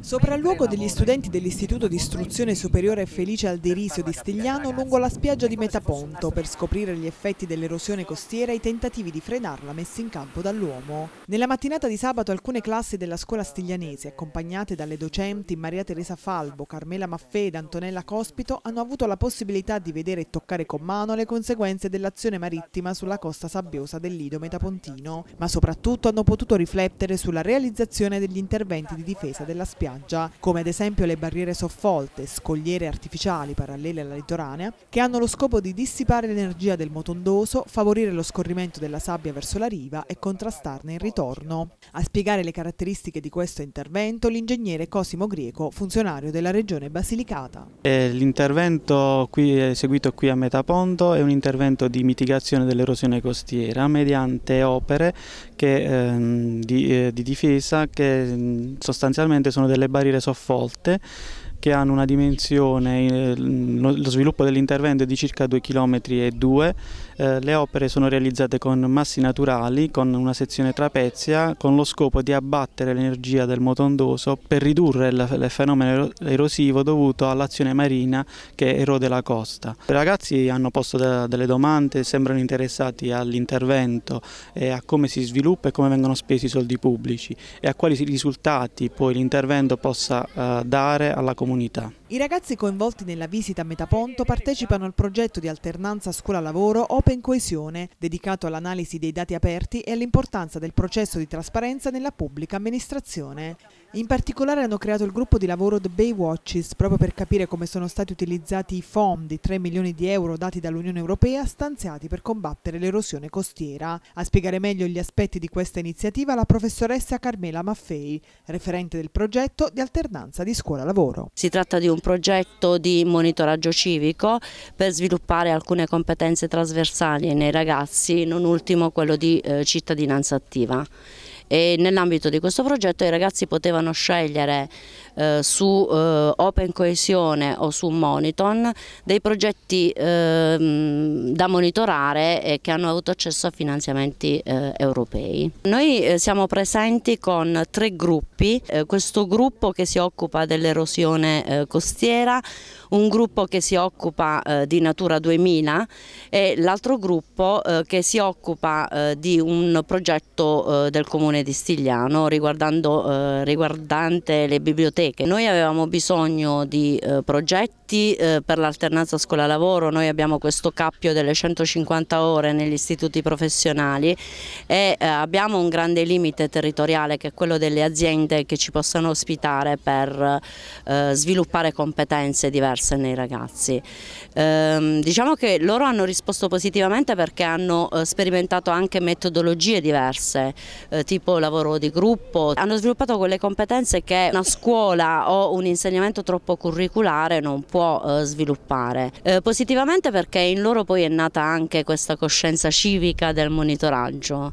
Sopralluogo degli studenti dell'Istituto di Istruzione Superiore Felice Alderisio di Stigliano lungo la spiaggia di Metaponto per scoprire gli effetti dell'erosione costiera e i tentativi di frenarla messi in campo dall'uomo. Nella mattinata di sabato alcune classi della scuola stiglianese, accompagnate dalle docenti Maria Teresa Falbo, Carmela Maffè ed Antonella Cospito, hanno avuto la possibilità di vedere e toccare con mano le conseguenze dell'azione marittima sulla costa sabbiosa del Lido Metapontino, ma soprattutto hanno potuto riflettere sulla realizzazione degli interventi di difesa della spiaggia, come ad esempio le barriere soffolte, scogliere artificiali parallele alla litoranea, che hanno lo scopo di dissipare l'energia del motondoso, favorire lo scorrimento della sabbia verso la riva e contrastarne il ritorno. A spiegare le caratteristiche di questo intervento l'ingegnere Cosimo Greco, funzionario della regione Basilicata. Eh, l'intervento eseguito qui a Metaponto è un intervento di mitigazione dell'erosione costiera mediante opere che, eh, di, eh, di difesa che sostanzialmente sicuramente sono delle barriere soffolte che hanno una dimensione, eh, lo sviluppo dell'intervento è di circa 2,2 km eh, le opere sono realizzate con massi naturali, con una sezione trapezia, con lo scopo di abbattere l'energia del motondoso per ridurre il, fenomeno erosivo dovuto all'azione marina che erode la costa. I ragazzi hanno posto delle domande, sembrano interessati all'intervento e a come si sviluppa e come vengono spesi i soldi pubblici e a quali risultati poi l'intervento possa eh, dare alla comunità comunità. I ragazzi coinvolti nella visita a Metaponto partecipano al progetto di alternanza scuola-lavoro Open Coesione, dedicato all'analisi dei dati aperti e all'importanza del processo di trasparenza nella pubblica amministrazione. In particolare hanno creato il gruppo di lavoro The Bay Watches proprio per capire come sono stati utilizzati i fondi 3 milioni di euro dati dall'Unione Europea stanziati per combattere l'erosione costiera. A spiegare meglio gli aspetti di questa iniziativa la professoressa Carmela Maffei, referente del progetto di alternanza di scuola-lavoro. Si tratta di un progetto di monitoraggio civico per sviluppare alcune competenze trasversali nei ragazzi, non ultimo quello di eh, cittadinanza attiva e nell'ambito di questo progetto i ragazzi potevano scegliere eh, su eh, Open Coesione o su Moniton dei progetti ehm, da monitorare e che hanno avuto accesso a finanziamenti eh, europei. Noi eh, siamo presenti con tre gruppi, eh, questo gruppo che si occupa dell'erosione costiera, un gruppo che si occupa di Natura 2000 e l'altro gruppo che si occupa di un progetto del comune di Stigliano riguardante le biblioteche che Noi avevamo bisogno di eh, progetti iscritti eh, per l'alternanza scuola-lavoro, noi abbiamo questo cappio delle 150 ore negli istituti professionali e eh, abbiamo un grande limite territoriale che è quello delle aziende che ci possano ospitare per eh, sviluppare competenze diverse nei ragazzi. Ehm, diciamo che loro hanno risposto positivamente perché hanno eh, sperimentato anche metodologie diverse, eh, tipo lavoro di gruppo, hanno sviluppato quelle competenze che una scuola o un insegnamento troppo curriculare non può può eh, sviluppare. Eh, positivamente perché in loro poi è nata anche questa coscienza civica del monitoraggio.